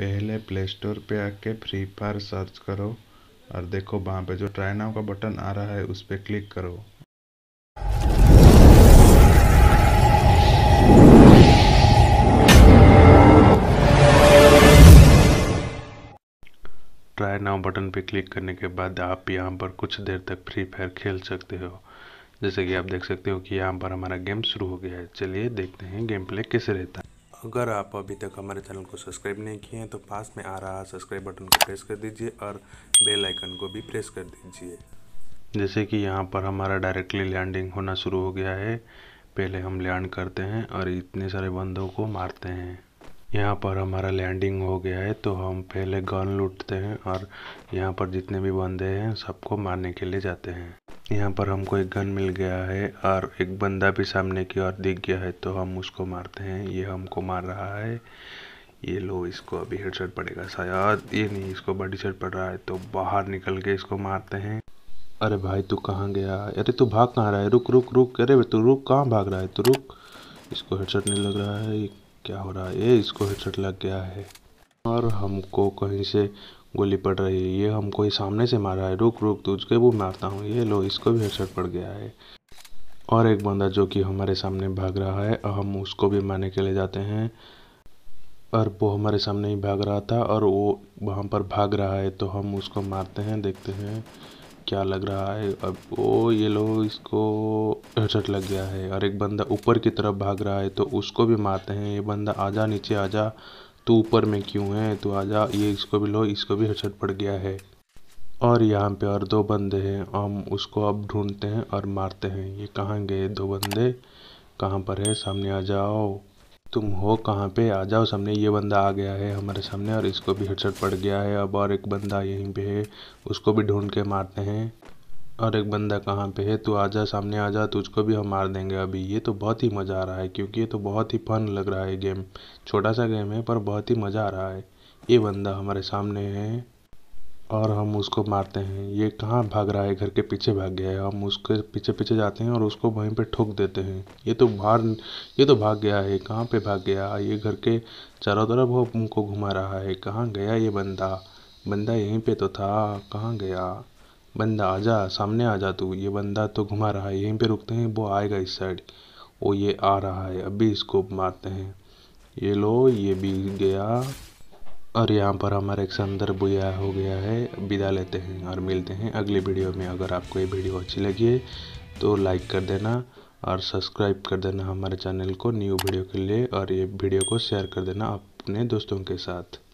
पहले play store पर आके फ्री फायर सर्च करो और देखो वहाँ पे जो ट्राई नाउ का बटन आ रहा है उस पर क्लिक करो ट्राई नाउ बटन पे क्लिक करने के बाद आप यहाँ पर कुछ देर तक फ्री फायर खेल सकते हो जैसे कि आप देख सकते हो कि यहाँ पर हमारा गेम शुरू हो गया है चलिए देखते हैं गेम प्ले कैसे रहता है अगर आप अभी तक हमारे चैनल को सब्सक्राइब नहीं किए हैं तो पास में आ रहा सब्सक्राइब बटन को प्रेस कर दीजिए और बेल आइकन को भी प्रेस कर दीजिए जैसे कि यहाँ पर हमारा डायरेक्टली लैंडिंग होना शुरू हो गया है पहले हम लैंड करते हैं और इतने सारे बंदों को मारते हैं यहाँ पर हमारा लैंडिंग हो गया है तो हम पहले गन लूटते हैं और यहाँ पर जितने भी बंदे हैं सबको मारने के लिए जाते हैं यहाँ पर हमको एक गन मिल गया है और एक बंदा भी सामने की ओर दिख गया है तो हम उसको मारते हैं ये हमको मार रहा है ये लो इसको अभी हेडसेट पड़ेगा शायद ये नहीं इसको बॉडी शर्ट पड़ रहा है तो बाहर निकल के इसको मारते हैं अरे भाई तू कहाँ गया अरे तू भाग कहाँ रहा है रुक रुक रुक अरे तू रुक कहाँ भाग रहा है तू रुक इसको शर्ट नहीं लग रहा है क्या हो रहा है ये इसको शर्ट लग गया है और हमको कहीं से गोली पड़ रही है ये हमको कोई सामने से मारा है रुक रुक तुझके वो मारता हूँ ये लो इसको भी हेडशॉट पड़ गया है और एक बंदा जो कि हमारे सामने भाग रहा है हम उसको भी मारने के लिए जाते हैं और वो हमारे सामने ही भाग रहा था और वो वहाँ पर भाग रहा है तो हम उसको मारते हैं देखते हैं क्या लग रहा है अब वो ये लो इसको हेडशॉट लग गया है और एक बंदा ऊपर की तरफ भाग रहा है तो उसको भी मारते हैं ये बंदा आजा नीचे आजा तू ऊपर में क्यों है तू जा ये इसको भी लो इसको भी हचट पड़ गया है और यहाँ पे और दो बंदे हैं हम उसको अब ढूंढते हैं और मारते हैं ये कहाँ गए दो बंदे कहाँ पर है सामने आ जाओ तुम हो कहाँ पे आ जाओ सामने ये बंदा आ गया है हमारे सामने और इसको भी हेडसेट पड़ गया है अब और एक बंदा यहीं पे है उसको भी ढूंढ के मारते हैं और एक बंदा कहाँ पे है तू आजा सामने आजा तुझको भी हम मार देंगे अभी ये तो बहुत ही मज़ा आ रहा है क्योंकि ये तो बहुत ही फन लग रहा है गेम छोटा सा गेम है पर बहुत ही मज़ा आ रहा है ये बंदा हमारे सामने है और हम उसको मारते हैं ये कहाँ भाग रहा है घर के पीछे भाग गया है हम उसके पीछे पीछे जाते हैं और उसको वहीं पे ठोक देते हैं ये तो बाहर ये तो भाग गया है कहाँ पे भाग गया ये घर के चारों तरफ वो हमको घुमा रहा है कहाँ गया ये बंदा बंदा यहीं पे तो था कहाँ गया बंदा आजा सामने आ जा तू ये बंदा तो घुमा रहा है यहीं पे रुकते हैं वो आएगा इस साइड वो ये आ रहा है अभी इसको मारते हैं ये लो ये भी गया और यहाँ पर हमारा एक संदर्भ बुया हो गया है विदा लेते हैं और मिलते हैं अगली वीडियो में अगर आपको ये वीडियो अच्छी लगी है तो लाइक कर देना और सब्सक्राइब कर देना हमारे चैनल को न्यू वीडियो के लिए और ये वीडियो को शेयर कर देना अपने दोस्तों के साथ